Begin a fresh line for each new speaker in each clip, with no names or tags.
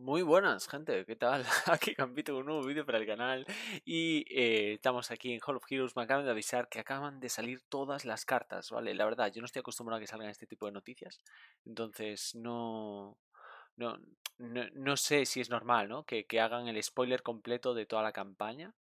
Muy buenas, gente, ¿qué tal? Aquí Campito con un nuevo vídeo para el canal y eh, estamos aquí en Hall of Heroes. Me acaban de avisar que acaban de salir todas las cartas, ¿vale? La verdad, yo no estoy acostumbrado a que salgan este tipo de noticias, entonces no. No, no, no sé si es normal, ¿no? que hagan el spoiler completo de toda la campaña.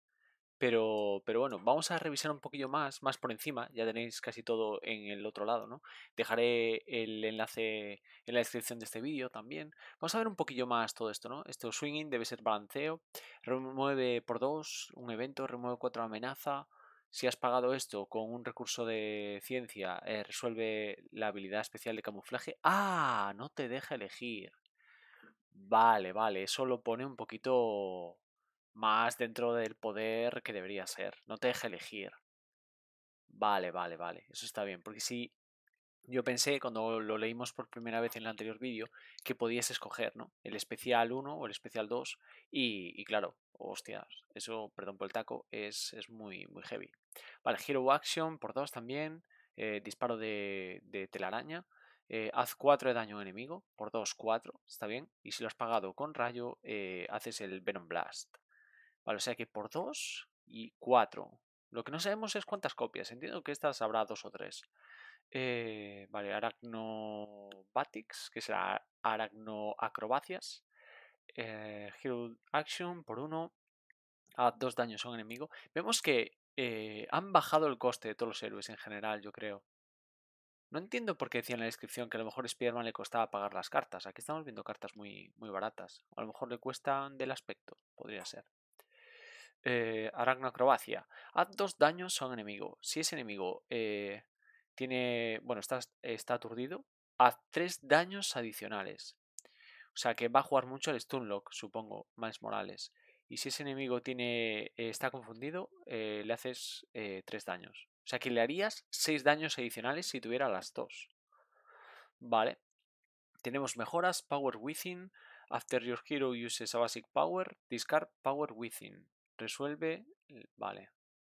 Pero, bueno, vamos a revisar un poquillo más, más por encima, ya tenéis casi todo en el otro lado, ¿no? Dejaré el enlace en la descripción de este vídeo también. Vamos a ver un poquillo más todo esto, ¿no? Esto swinging debe ser balanceo, remueve por dos un evento, remueve cuatro amenaza, si has pagado esto con un recurso de ciencia, eh, resuelve la habilidad especial de camuflaje. ¡Ah! No te deja elegir. Vale, vale, eso lo pone un poquito más dentro del poder que debería ser. No te deja elegir. Vale, vale, vale. Eso está bien. Porque si yo pensé cuando lo leímos por primera vez en el anterior vídeo que podías escoger, ¿no? El especial 1 o el especial 2 y, claro, hostias, eso, perdón por el taco, es, es muy, muy heavy. Vale, Hero Action por 2 también, eh, disparo de, de telaraña, eh, haz 4 de daño enemigo, por 2, 4, está bien, y si lo has pagado con rayo, eh, haces el Venom Blast. Vale, o sea que por 2 y 4. Lo que no sabemos es cuántas copias. Entiendo que estas habrá dos o tres. Eh, vale, Arachnobatics, que será Arachnoacrobacias. Acrobacias. Eh, Hero Action por 1. A 2 daños a un enemigo. Vemos que eh, han bajado el coste de todos los héroes en general, yo creo. No entiendo por qué decía en la descripción que a lo mejor Spiderman le costaba pagar las cartas. Aquí estamos viendo cartas muy, muy baratas. A lo mejor le cuestan del aspecto, podría ser eh, acrobacia, Haz dos daños a un enemigo. Si ese enemigo eh, tiene. Bueno, está, está aturdido. Haz tres daños adicionales. O sea que va a jugar mucho el Stunlock, supongo, más Morales. Y si ese enemigo tiene. Eh, está confundido, eh, le haces tres daños. O sea que le harías seis daños adicionales si tuviera las dos. Vale. Tenemos mejoras, Power Within. After your hero uses a basic power, discard power within resuelve, vale,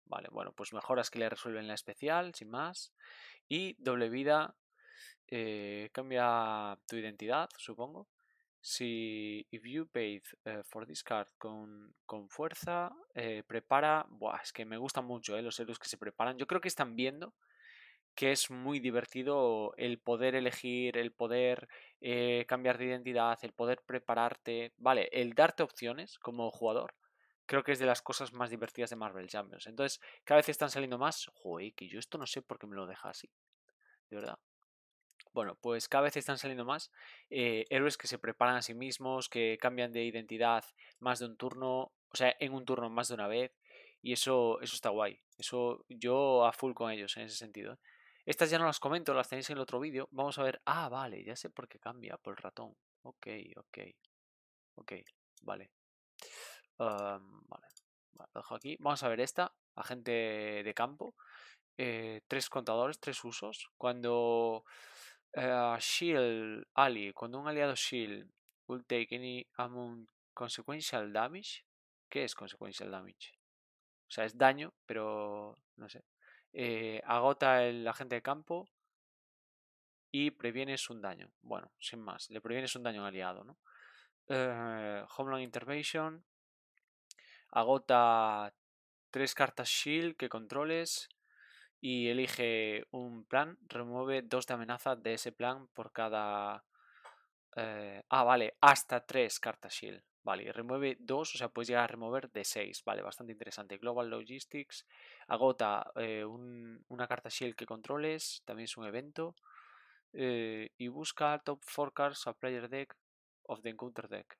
vale, bueno, pues mejoras que le resuelven la especial, sin más. Y doble vida, eh, cambia tu identidad, supongo. Si if you paid eh, for this card con, fuerza, eh, prepara. Buah, es que me gustan mucho los héroes que se preparan. Yo creo que están viendo que es muy divertido el poder elegir, el poder cambiar de identidad, el poder prepararte. Vale, el darte opciones como jugador creo que es de las cosas más divertidas de Marvel Champions. Entonces, cada vez están saliendo más. Joder, que yo esto no sé por qué me lo deja así. De verdad. Bueno, pues cada vez están saliendo más eh, héroes que se preparan a sí mismos, que cambian de identidad más de un turno, o sea, en un turno más de una vez. Y eso, eso está guay. Eso yo a full con ellos en ese sentido. Estas ya no las comento, las tenéis en el otro vídeo. Vamos a ver. Ah, vale, ya sé por qué cambia, por el ratón. Ok, ok. Ok, vale vale, aquí. Vamos a ver esta, agente de campo. Eh, tres contadores, tres usos. Cuando eh, Shield Ali, cuando un aliado Shield will take any amount consequential damage. ¿Qué es consequential damage? O sea, es daño, pero no sé. Eh, agota el agente de campo y previenes un daño. Bueno, sin más, le previenes un daño al aliado, ¿no? Homeland Intervention, Agota tres cartas shield que controles y elige un plan. Remueve dos de amenaza de ese plan por cada... Eh, ah, vale, hasta tres cartas shield. Vale, y remueve dos, o sea, puedes llegar a remover de seis. Vale, bastante interesante. Global Logistics agota eh, una carta shield que controles, también es un evento. Eh, y busca top cards of player deck of the encounter deck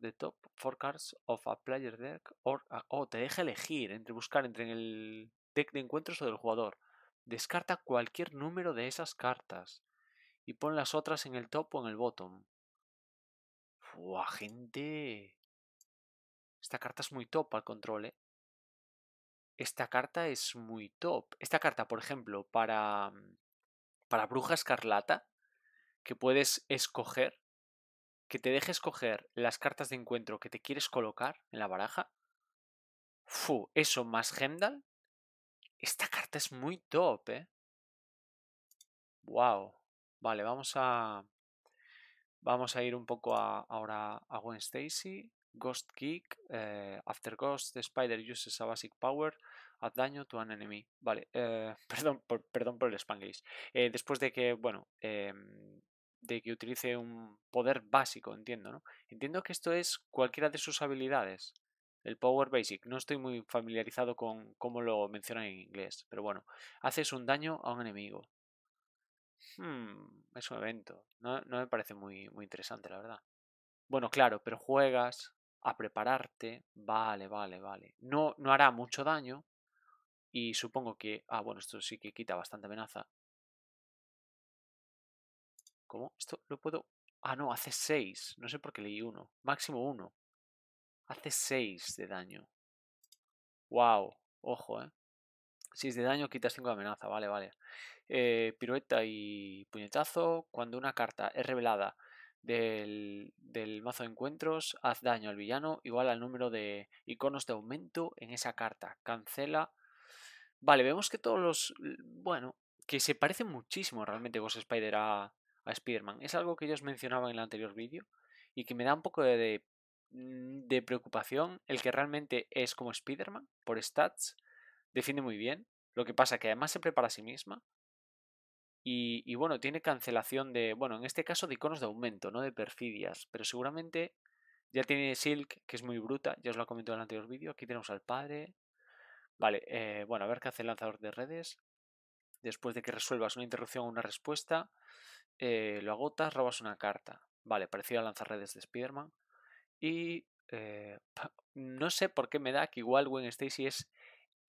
the top four cards of a player deck or te deja elegir entre buscar entre el deck de encuentros o del jugador. Descarta cualquier número de esas cartas y pon las otras en el top o en el bottom. gente! Esta carta es muy top al control, ¿eh? Esta carta es muy top. Esta carta, por ejemplo, para, mm, para Bruja Escarlata, que puedes escoger que te deje escoger las cartas de encuentro que te quieres colocar en la baraja. Fu, eso más Hemdal. Esta carta es muy top, ¿eh? Wow. Vale, vamos a... Vamos a ir un poco ahora a Gwen Stacy. Ghost Kick, eh, After Ghost, Spider uses a Basic Power, haz daño to an enemy. Vale, eh, perdón, por, perdón por el spanglish. Eh, después de que, bueno, em, de que utilice un poder básico, entiendo, ¿no? Entiendo que esto es cualquiera de sus habilidades. El Power Basic. No estoy muy familiarizado con cómo lo mencionan en inglés, pero bueno. Haces un daño a un enemigo. Hmm, es un evento. No, me parece muy, muy interesante, la verdad. Bueno, claro, pero juegas a prepararte. Vale, vale, vale. No, no hará mucho daño. Y supongo que. Ah, bueno, esto sí que quita bastante amenaza. ¿Cómo? Esto lo puedo... Ah, no, hace 6. No sé por qué leí 1. Máximo 1. Hace 6 de daño. Wow. Ojo, ¿eh? 6 de daño, quita 5 de amenaza. Vale, vale. Eh, pirueta y puñetazo. Cuando una carta es revelada del, del, mazo de encuentros, haz daño al villano igual al número de iconos de aumento en esa carta. Cancela. Vale, vemos que todos los... Bueno, que se parecen muchísimo realmente Ghost Spider a, a spider Es algo que os mencionaba en el anterior vídeo y que me da un poco de, de, mm, preocupación el que realmente es como Spider-Man por stats, define muy bien, lo que pasa que además se prepara a sí misma y, y, bueno, tiene cancelación de, bueno, en este caso de iconos de aumento, no de perfidias, pero seguramente ya tiene Silk, que es muy bruta, ya os lo he comentado en el anterior vídeo, aquí tenemos al padre, vale, eh, bueno, a ver qué hace el lanzador de redes, después de que resuelvas una interrupción o una respuesta, eh, lo agotas, robas una carta. Vale, parecido a lanzar redes de Spider-Man. Y eh, no sé por qué me da que igual Gwen Stacy es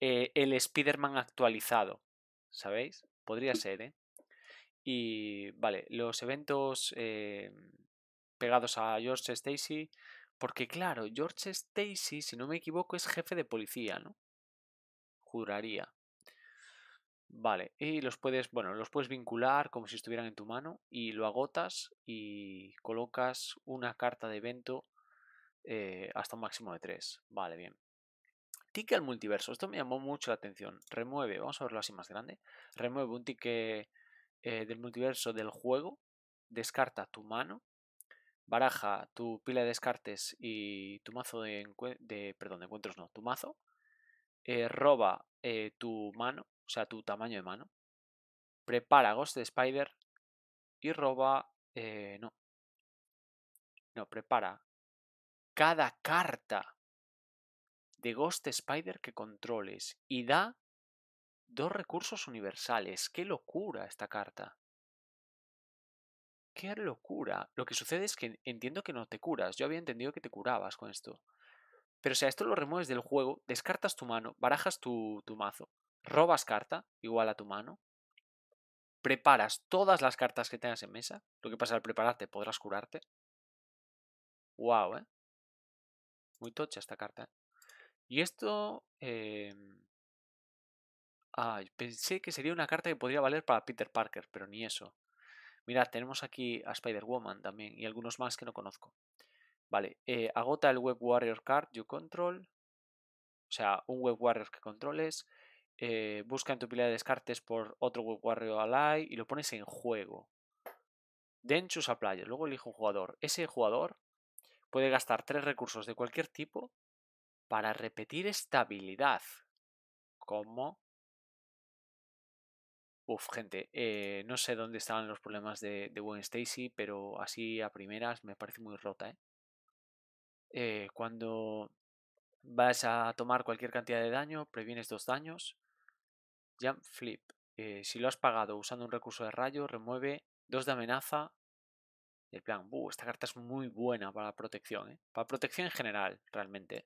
eh, el Spider-Man actualizado. ¿Sabéis? Podría ser, ¿eh? Y vale, los eventos pegados a George Stacy. Porque claro, George Stacy, si no me equivoco, es jefe de policía, ¿no? Juraría. Vale, y los puedes, bueno, los puedes vincular como si estuvieran en tu mano y lo agotas y colocas una carta de evento eh, hasta un máximo de 3. Vale, bien. Tique al multiverso, esto me llamó mucho la atención. Remueve, vamos a verlo así más grande. Remueve un tique eh, del multiverso del juego, descarta tu mano, baraja tu pila de descartes y tu mazo de, perdón, de encuentros no, tu mazo, eh, roba tu mano sea, tu tamaño de mano. Prepara Ghost Spider y roba... Eh, no. No, prepara cada carta de Ghost Spider que controles y da dos recursos universales. ¡Qué locura esta carta! ¡Qué locura! Lo que sucede es que entiendo que no te curas. Yo había entendido que te curabas con esto. Pero o si a esto lo remueves del juego, descartas tu mano, barajas tu, tu mazo robas carta, igual a tu mano, preparas todas las cartas que tengas en mesa, lo que pasa al prepararte podrás curarte. Wow, ¿eh? Muy tocha esta carta. ¿eh? Y esto... Eh... pensé que sería una carta que podría valer para Peter Parker, pero ni eso. Mirad, tenemos aquí a Spider-Woman también y algunos más que no conozco. Vale, eh, agota el Web Warrior Card, You Control. O sea, un Web Warrior que controles. Eh, busca en tu pila de descartes por otro Web Warrior y lo pones en juego. Denchus a playa. luego elijo un jugador. Ese jugador puede gastar tres recursos de cualquier tipo para repetir estabilidad. habilidad. Como. Uf, gente, eh, no sé dónde estaban los problemas de, de Gwen Stacy, pero así a primeras me parece muy rota, Eh, eh cuando vas a tomar cualquier cantidad de daño, previenes dos daños. Jump Flip. Eh, si lo has pagado usando un recurso de rayo, remueve dos de amenaza. El plan, esta carta es muy buena para protección, ¿eh? para protección en general, realmente.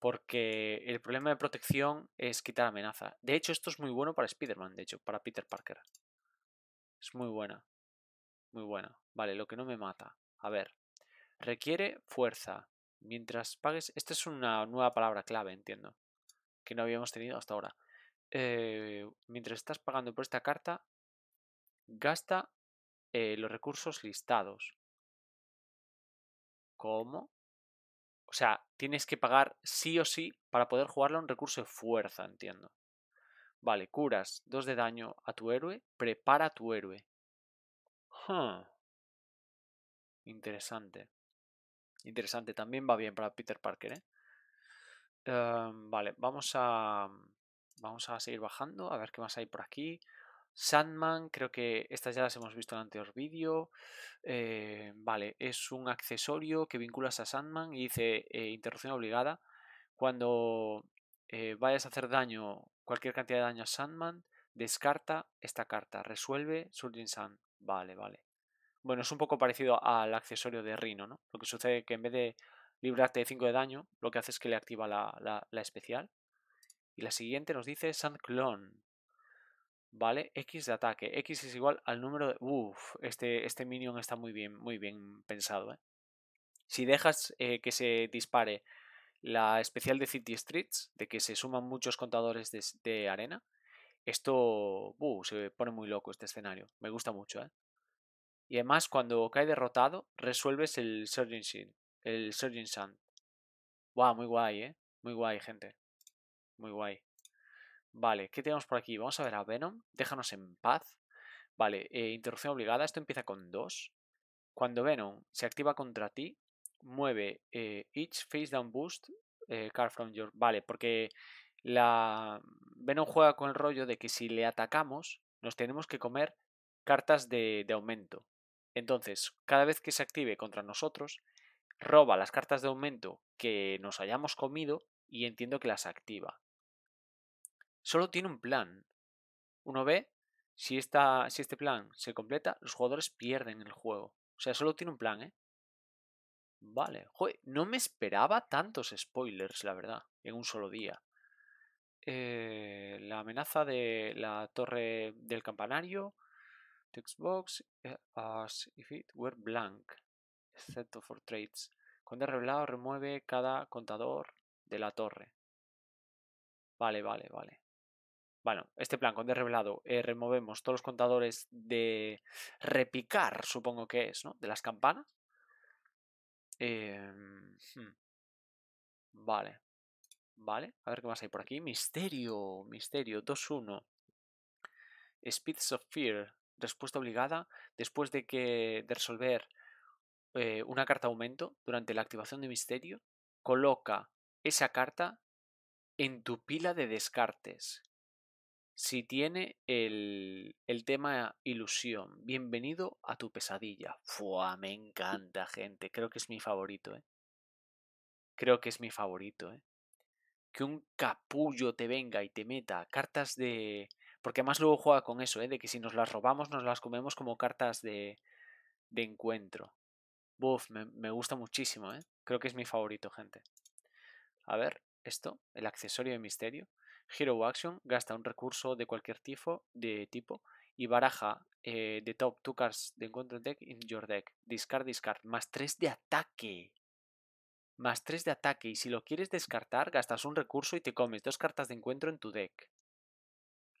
Porque el problema de protección es quitar amenaza. De hecho, esto es muy bueno para Spider-Man, de hecho, para Peter Parker. Es muy buena. Muy buena. Vale, lo que no me mata. A ver. Requiere fuerza. Mientras pagues... Esta es una nueva palabra clave, entiendo. Que no habíamos tenido hasta ahora. Eh, mientras estás pagando por esta carta, gasta eh, los recursos listados. ¿Cómo? O sea, tienes que pagar sí o sí para poder jugarla un recurso de fuerza, entiendo. Vale, curas Dos de daño a tu héroe, prepara a tu héroe. Interesante. Interesante, también va bien para Peter Parker, ¿eh? Em, vale, vamos a... Vamos a seguir bajando, a ver qué más hay por aquí. Sandman, creo que estas ya las hemos visto en el anterior vídeo. Eh, vale, es un accesorio que vinculas a Sandman y dice eh, interrupción obligada. Cuando eh, vayas a hacer daño, cualquier cantidad de daño a Sandman, descarta esta carta. Resuelve Surging Sand. Vale, vale. Bueno, es un poco parecido al accesorio de Rhino, ¿no? Lo que sucede es que en vez de librarte de 5 de daño, lo que hace es que le activa la especial. Y la siguiente nos dice Clone, ¿Vale? X de ataque. X es igual al número de... Uf, este, este minion está muy bien, muy bien pensado. ¿eh? Si dejas eh, que se dispare la especial de City Streets, de que se suman muchos contadores de, arena, esto uh, se pone muy loco este escenario. Me gusta mucho, ¿eh? Y además, cuando cae derrotado, resuelves el Surgeon El Surgeon Sand. Wow, muy guay, ¿eh? Muy guay, gente. Muy guay. Vale, ¿qué tenemos por aquí? Vamos a ver a Venom. Déjanos en paz. Vale, eh, interrupción obligada. Esto empieza con 2. Cuando Venom se activa contra ti, mueve each eh, face down boost eh, card from your... Vale, porque la Venom juega con el rollo de que si le atacamos, nos tenemos que comer cartas de, de aumento. Entonces, cada vez que se active contra nosotros, roba las cartas de aumento que nos hayamos comido y entiendo que las activa solo tiene un plan. Uno ve, si, esta, si este plan se completa, los jugadores pierden el juego. O sea, solo tiene un plan, ¿eh? Vale, Joder, no me esperaba tantos spoilers, la verdad, en un solo día. Eh, la amenaza de la torre del campanario. Textbox eh, as if it were blank, excepto for trades. Cuando revelado, remueve cada contador de la torre. Vale, vale, vale. Bueno, este plan con desrevelado, eh, removemos todos los contadores de repicar, supongo que es, ¿no? De las campanas. Em, hmm. Vale. Vale, a ver qué más hay por aquí. Misterio, misterio, 2-1. Speeds of Fear, respuesta obligada después de que de resolver eh, una carta aumento durante la activación de misterio. Coloca esa carta en tu pila de descartes si tiene el, el, tema ilusión. Bienvenido a tu pesadilla. Fua, me mm. encanta, gente. Creo que es mi favorito, ¿eh? Creo que es mi favorito, ¿eh? Que un capullo te venga y te meta cartas de... Porque además luego juega con eso, ¿eh? De que si nos las robamos nos las comemos como cartas de, de encuentro. Buf, me, me gusta muchísimo, ¿eh? Creo que es mi favorito, gente. A ver, esto, el accesorio de misterio. Hero Action gasta un recurso de cualquier tipo, de tipo y baraja eh, de top two cards de encuentro deck in your deck. Discard, discard. Más 3 de ataque. Más 3 de ataque. Y si lo quieres descartar, gastas un recurso y te comes dos cartas de encuentro en tu deck.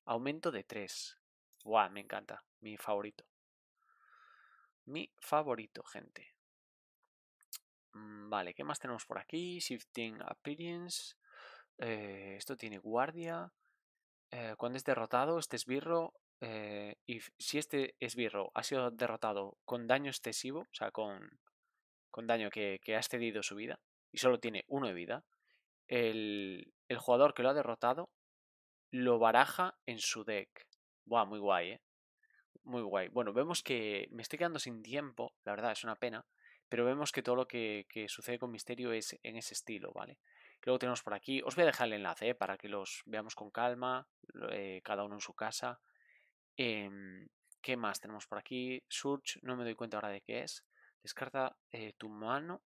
Aumento de 3. Buah, me encanta. Mi favorito. Mi favorito, gente. Mm, vale, ¿qué más tenemos por aquí? Shifting Appearance. Eh, esto tiene guardia. Eh, cuando es derrotado, este esbirro. Eh, y si este esbirro ha sido derrotado con daño excesivo, o sea, con, con daño que, ha excedido su vida, y solo tiene uno de vida, el, el jugador que lo ha derrotado lo baraja en su deck. Buah, muy guay, ¿eh? Muy guay. Bueno, vemos que me estoy quedando sin tiempo, la verdad es una pena, pero vemos que todo lo que, que sucede con Misterio es en ese estilo, ¿vale? luego tenemos por aquí. Os voy a dejar el enlace ¿eh? para que los veamos con calma, eh, cada uno en su casa. Em, ¿Qué más tenemos por aquí? Search, no me doy cuenta ahora de qué es. Descarta eh, tu mano.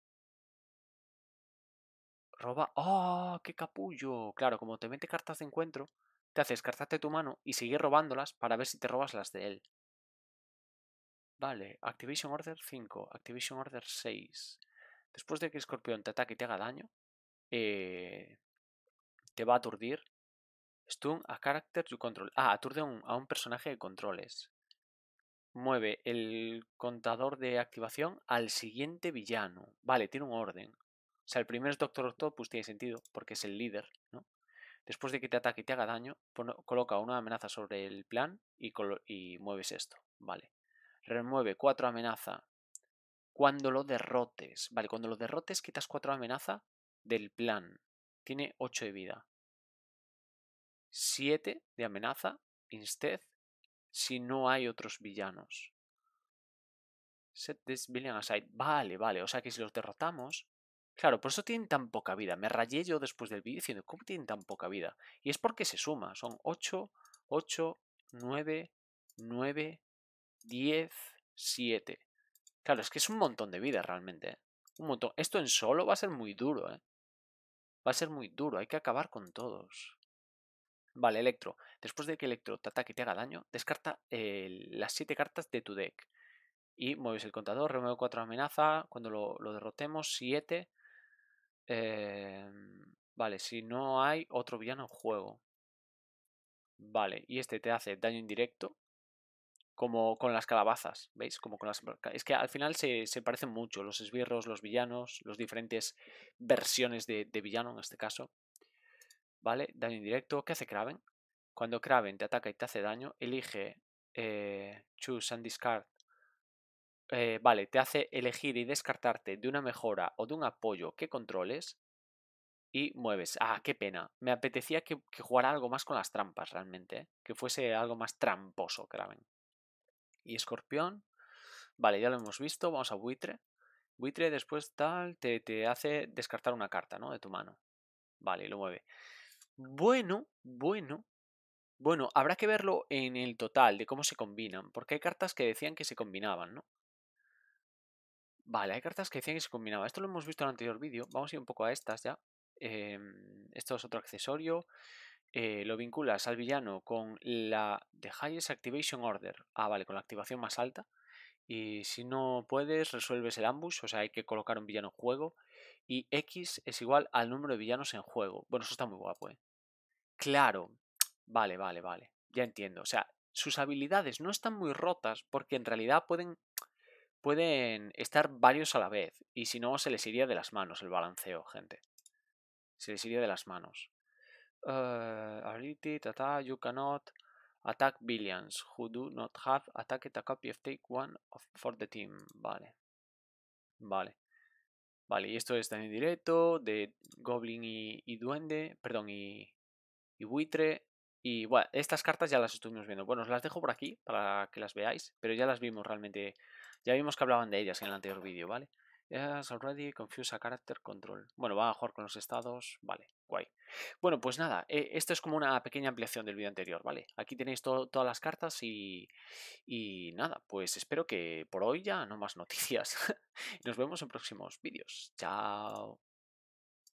Roba. ¡Oh, qué capullo! Claro, como te mete cartas de encuentro, te hace descartarte tu mano y seguir robándolas para ver si te robas las de él. Vale, Activation Order 5, Activation Order 6. Después de que Escorpión te ataque y te haga daño, eh, te va a aturdir. Stun a character you control. Ah, aturde a un personaje de controles. Mueve el contador de activación al siguiente villano. Vale, tiene un orden. O sea, el primero es Doctor Octopus, tiene sentido, porque es el líder, ¿no? Después de que te ataque y te haga daño, coloca una amenaza sobre el plan y, y mueves esto. Vale. Remueve cuatro amenaza cuando lo derrotes. Vale, cuando lo derrotes quitas cuatro amenaza del plan. Tiene 8 de vida. 7 de amenaza, instead, si no hay otros villanos. Set this villain aside. Vale, vale. O sea que si los derrotamos. Claro, por eso tienen tan poca vida. Me rayé yo después del vídeo diciendo, ¿cómo tienen tan poca vida? Y es porque se suma. Son 8, 8, 9, 9, 10, 7. Claro, es que es un montón de vida realmente. ¿eh? Un montón. Esto en solo va a ser muy duro, ¿eh? Va a ser muy duro, hay que acabar con todos. Vale, Electro. Después de que Electro te ataque y te haga daño, descarta las 7 cartas de tu deck. Y mueves el contador, remueve 4 amenaza. Cuando lo, derrotemos, 7. Em, vale, si no hay otro villano en juego. Vale, y este te hace daño indirecto como con las calabazas, ¿veis? Como con las... Es que al final se, parecen mucho los esbirros, los villanos, las diferentes versiones de, villano en este caso. ¿Vale? Daño indirecto. ¿Qué hace Kraven? Cuando Kraven te ataca y te hace daño, elige eh, Choose and Discard. Eh, vale, te hace elegir y descartarte de una mejora o de un apoyo que controles y mueves. Ah, qué pena. Me apetecía que, que jugara algo más con las trampas realmente, ¿eh? que fuese algo más tramposo Kraven y escorpión. Vale, ya lo hemos visto. Vamos a buitre. Buitre después tal te, te hace descartar una carta, ¿no? De tu mano. Vale, lo mueve. Bueno, bueno. Bueno, habrá que verlo en el total de cómo se combinan, porque hay cartas que decían que se combinaban, ¿no? Vale, hay cartas que decían que se combinaban. Esto lo hemos visto en el anterior vídeo. Vamos a ir un poco a estas ya. Em, esto es otro accesorio. Eh, lo vinculas al villano con la de Highest Activation Order. Ah, vale, con la activación más alta. Y si no puedes, resuelves el ambush, o sea, hay que colocar un villano en juego. Y X es igual al número de villanos en juego. Bueno, eso está muy guapo, ¿eh? Claro. Vale, vale, vale. Ya entiendo. O sea, sus habilidades no están muy rotas porque en realidad pueden, pueden estar varios a la vez. Y si no, se les iría de las manos el balanceo, gente. Se les iría de las manos. Eh, tata, you cannot attack billions who do not have attacked a copy of take one for the team. Vale. Vale. Vale, y esto es en directo de Goblin y, Duende, perdón, y, Buitre. Y bueno, estas cartas ya las estuvimos viendo. Bueno, os las dejo por aquí para que las veáis, pero ya las vimos realmente. Ya vimos que hablaban de ellas en el anterior vídeo, ¿vale? Yes, already confused a character control. Bueno, va a jugar con los estados. Vale, guay. Bueno, pues nada, eh, esto es como una pequeña ampliación del vídeo anterior, ¿vale? Aquí tenéis todas las cartas y, y nada, pues espero que por hoy ya no más noticias. Nos vemos en próximos vídeos. Chao.